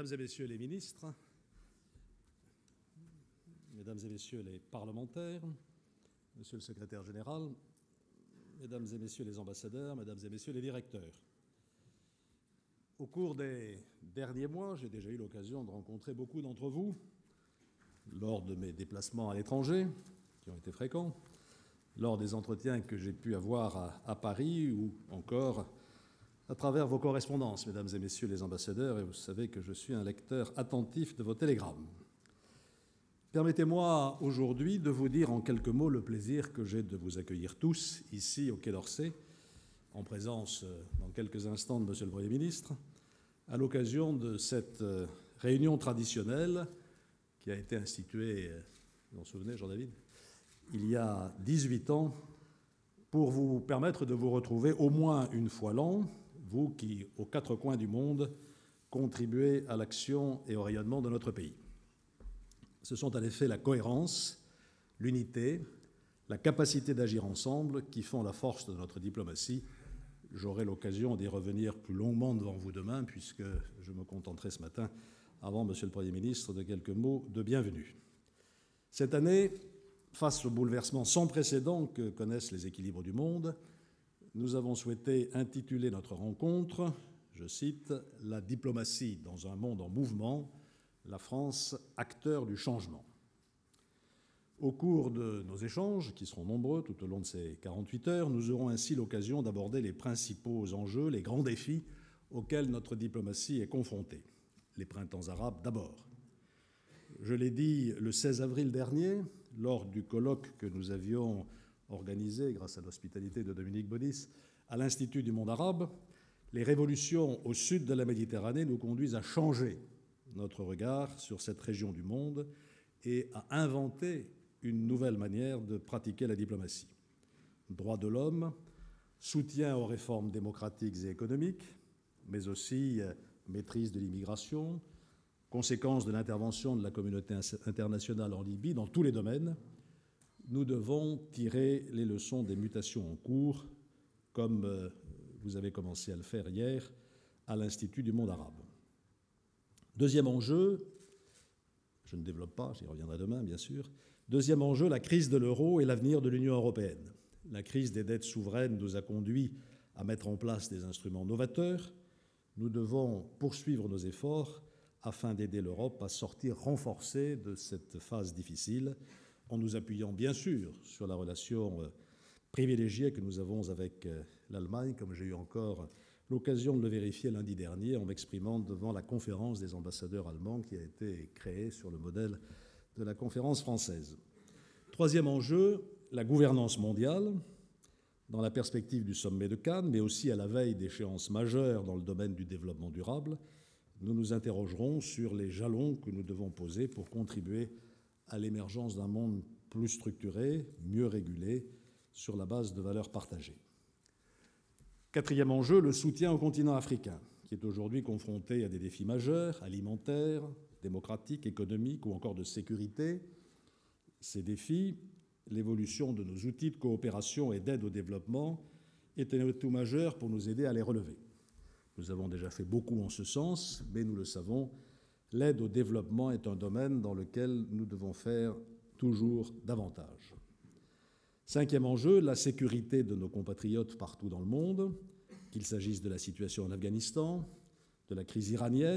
Mesdames et Messieurs les ministres, Mesdames et Messieurs les parlementaires, Monsieur le secrétaire général, Mesdames et Messieurs les ambassadeurs, Mesdames et Messieurs les directeurs, au cours des derniers mois, j'ai déjà eu l'occasion de rencontrer beaucoup d'entre vous lors de mes déplacements à l'étranger, qui ont été fréquents, lors des entretiens que j'ai pu avoir à, Paris ou encore à travers vos correspondances, mesdames et messieurs les ambassadeurs, et vous savez que je suis un lecteur attentif de vos télégrammes. Permettez-moi aujourd'hui de vous dire en quelques mots le plaisir que j'ai de vous accueillir tous ici au Quai d'Orsay, en présence euh, dans quelques instants de Monsieur le Premier ministre, à l'occasion de cette euh, réunion traditionnelle qui a été instituée, euh, vous en souvenez, Jean-David, il y a 18 ans, pour vous permettre de vous retrouver au moins une fois l'an vous qui, aux quatre coins du monde, contribuez à l'action et au rayonnement de notre pays. Ce sont en effet la cohérence, l'unité, la capacité d'agir ensemble qui font la force de notre diplomatie. J'aurai l'occasion d'y revenir plus longuement devant vous demain, puisque je me contenterai ce matin, avant Monsieur le Premier ministre, de quelques mots de bienvenue. Cette année, face au bouleversement sans précédent que connaissent les équilibres du monde, nous avons souhaité intituler notre rencontre, je cite, La diplomatie dans un monde en mouvement, la France acteur du changement. Au cours de nos échanges, qui seront nombreux tout au long de ces 48 heures, nous aurons ainsi l'occasion d'aborder les principaux enjeux, les grands défis auxquels notre diplomatie est confrontée. Les printemps arabes d'abord. Je l'ai dit le 16 avril dernier, lors du colloque que nous avions Organisée grâce à l'hospitalité de Dominique Bonis à l'Institut du monde arabe, les révolutions au sud de la Méditerranée nous conduisent à changer notre regard sur cette région du monde et à inventer une nouvelle manière de pratiquer la diplomatie. Droits de l'homme, soutien aux réformes démocratiques et économiques, mais aussi euh, maîtrise de l'immigration, conséquence de l'intervention de la communauté internationale en Libye dans tous les domaines, nous devons tirer les leçons des mutations en cours, comme euh, vous avez commencé à le faire hier à l'Institut du monde arabe. Deuxième enjeu, je ne développe pas, j'y reviendrai demain bien sûr, deuxième enjeu, la crise de l'euro et l'avenir de l'Union européenne. La crise des dettes souveraines nous a conduits à mettre en place des instruments novateurs. Nous devons poursuivre nos efforts afin d'aider l'Europe à sortir renforcée de cette phase difficile en nous appuyant bien sûr sur la relation euh, privilégiée que nous avons avec euh, l'Allemagne, comme j'ai eu encore l'occasion de le vérifier lundi dernier en m'exprimant devant la conférence des ambassadeurs allemands qui a été créée sur le modèle de la conférence française. Troisième enjeu, la gouvernance mondiale, dans la perspective du sommet de Cannes, mais aussi à la veille d'échéances majeures dans le domaine du développement durable, nous nous interrogerons sur les jalons que nous devons poser pour contribuer à l'émergence d'un monde plus structuré, mieux régulé, sur la base de valeurs partagées. Quatrième enjeu, le soutien au continent africain, qui est aujourd'hui confronté à des défis majeurs, alimentaires, démocratiques, économiques ou encore de sécurité. Ces défis, l'évolution de nos outils de coopération et d'aide au développement est un atout majeur pour nous aider à les relever. Nous avons déjà fait beaucoup en ce sens, mais nous le savons, L'aide au développement est un domaine dans lequel nous devons faire toujours davantage. Cinquième enjeu, la sécurité de nos compatriotes partout dans le monde, qu'il s'agisse de la situation en Afghanistan, de la crise iranienne